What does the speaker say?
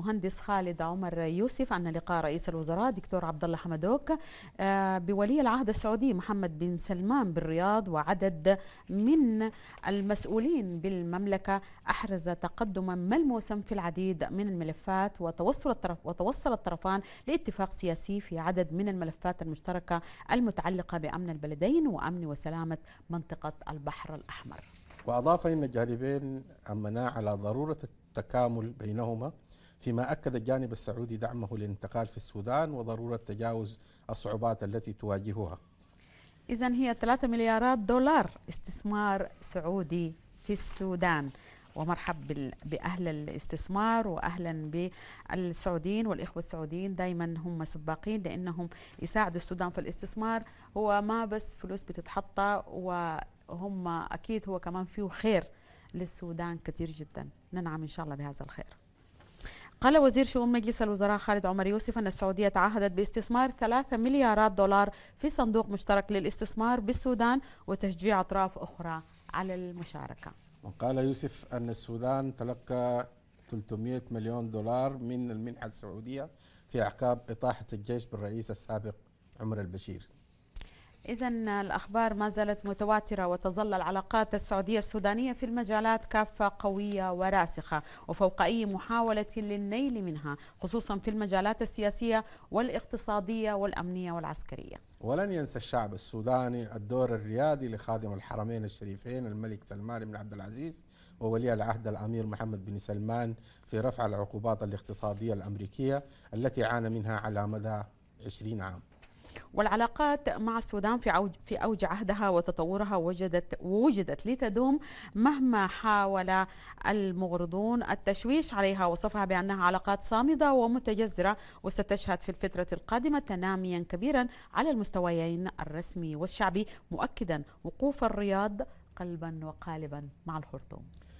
مهندس خالد عمر يوسف عن لقاء رئيس الوزراء دكتور عبد الله حمدوك آه، بولي العهد السعودي محمد بن سلمان بالرياض وعدد من المسؤولين بالمملكه احرز تقدما ملموسا في العديد من الملفات وتوصل الطرف وتوصل الطرفان لاتفاق سياسي في عدد من الملفات المشتركه المتعلقه بامن البلدين وامن وسلامه منطقه البحر الاحمر. واضاف ان الجانبين امنا على ضروره التكامل بينهما فيما أكد الجانب السعودي دعمه للانتقال في السودان وضرورة تجاوز الصعوبات التي تواجهها إذا هي 3 مليارات دولار استثمار سعودي في السودان ومرحب بأهل الاستثمار وأهلا بالسعوديين والإخوة السعوديين دايما هم سباقين لأنهم يساعدوا السودان في الاستثمار هو ما بس فلوس بتتحطى وهم أكيد هو كمان فيه خير للسودان كثير جدا ننعم إن شاء الله بهذا الخير قال وزير شؤون مجلس الوزراء خالد عمر يوسف أن السعودية تعهدت باستثمار 3 مليارات دولار في صندوق مشترك للاستثمار بالسودان وتشجيع أطراف أخرى على المشاركة وقال يوسف أن السودان تلقى 300 مليون دولار من المنحة السعودية في أعقاب إطاحة الجيش بالرئيس السابق عمر البشير إذا الأخبار ما زالت متواترة وتظل العلاقات السعودية السودانية في المجالات كافة قوية وراسخة وفوق أي محاولة للنيل منها خصوصا في المجالات السياسية والاقتصادية والأمنية والعسكرية ولن ينسى الشعب السوداني الدور الريادي لخادم الحرمين الشريفين الملك سلمان بن عبد العزيز وولي العهد الامير محمد بن سلمان في رفع العقوبات الاقتصاديه الامريكيه التي عانى منها على مدى 20 عام والعلاقات مع السودان في عوج في اوج عهدها وتطورها وجدت وجدت لتدوم مهما حاول المغرضون التشويش عليها وصفها بانها علاقات صامده ومتجذره وستشهد في الفتره القادمه تناميا كبيرا على المستويين الرسمي والشعبي مؤكدا وقوف الرياض قلبا وقالبا مع الخرطوم